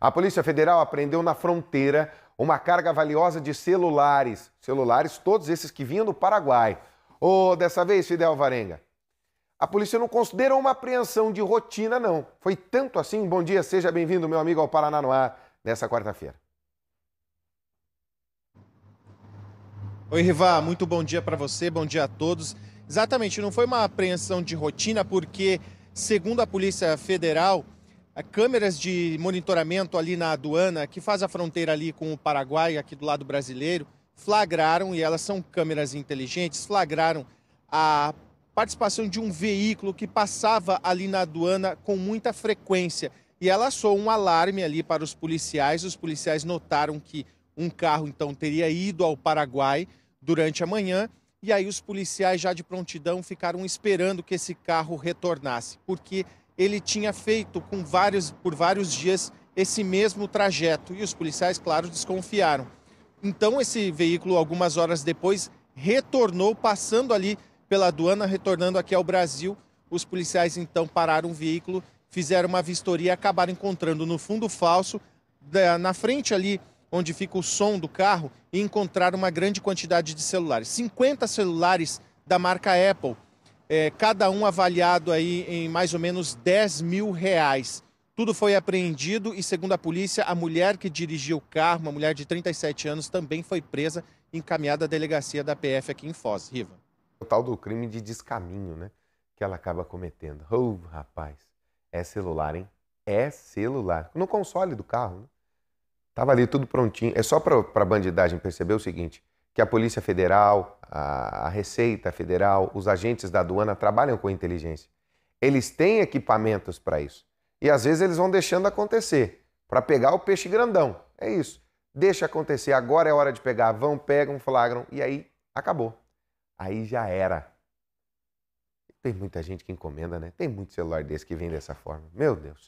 A Polícia Federal apreendeu na fronteira uma carga valiosa de celulares. Celulares, todos esses que vinham do Paraguai. Ô, oh, dessa vez, Fidel Varenga, a polícia não considerou uma apreensão de rotina, não. Foi tanto assim. Bom dia, seja bem-vindo, meu amigo, ao Paraná no Ar, nessa quarta-feira. Oi, Rivá, muito bom dia para você, bom dia a todos. Exatamente, não foi uma apreensão de rotina, porque, segundo a Polícia Federal, câmeras de monitoramento ali na aduana, que faz a fronteira ali com o Paraguai, aqui do lado brasileiro, flagraram, e elas são câmeras inteligentes, flagraram a participação de um veículo que passava ali na aduana com muita frequência. E ela soou um alarme ali para os policiais. Os policiais notaram que um carro então teria ido ao Paraguai durante a manhã. E aí os policiais já de prontidão ficaram esperando que esse carro retornasse, porque ele tinha feito com vários, por vários dias esse mesmo trajeto e os policiais, claro, desconfiaram. Então, esse veículo, algumas horas depois, retornou, passando ali pela aduana, retornando aqui ao Brasil. Os policiais então pararam o veículo, fizeram uma vistoria e acabaram encontrando no fundo falso, na frente ali onde fica o som do carro, e encontraram uma grande quantidade de celulares. 50 celulares da marca Apple é, cada um avaliado aí em mais ou menos 10 mil reais. Tudo foi apreendido e, segundo a polícia, a mulher que dirigiu o carro, uma mulher de 37 anos, também foi presa e encaminhada à delegacia da PF aqui em Foz. Riva. O tal do crime de descaminho, né? Que ela acaba cometendo. Oh, rapaz, é celular, hein? É celular. No console do carro, né? Tava ali tudo prontinho. É só para a bandidagem perceber o seguinte: que a Polícia Federal, a Receita Federal, os agentes da aduana trabalham com inteligência. Eles têm equipamentos para isso. E às vezes eles vão deixando acontecer para pegar o peixe grandão. É isso. Deixa acontecer, agora é hora de pegar. Vão, pegam, flagram e aí acabou. Aí já era. Tem muita gente que encomenda, né? Tem muito celular desse que vem dessa forma. Meu Deus.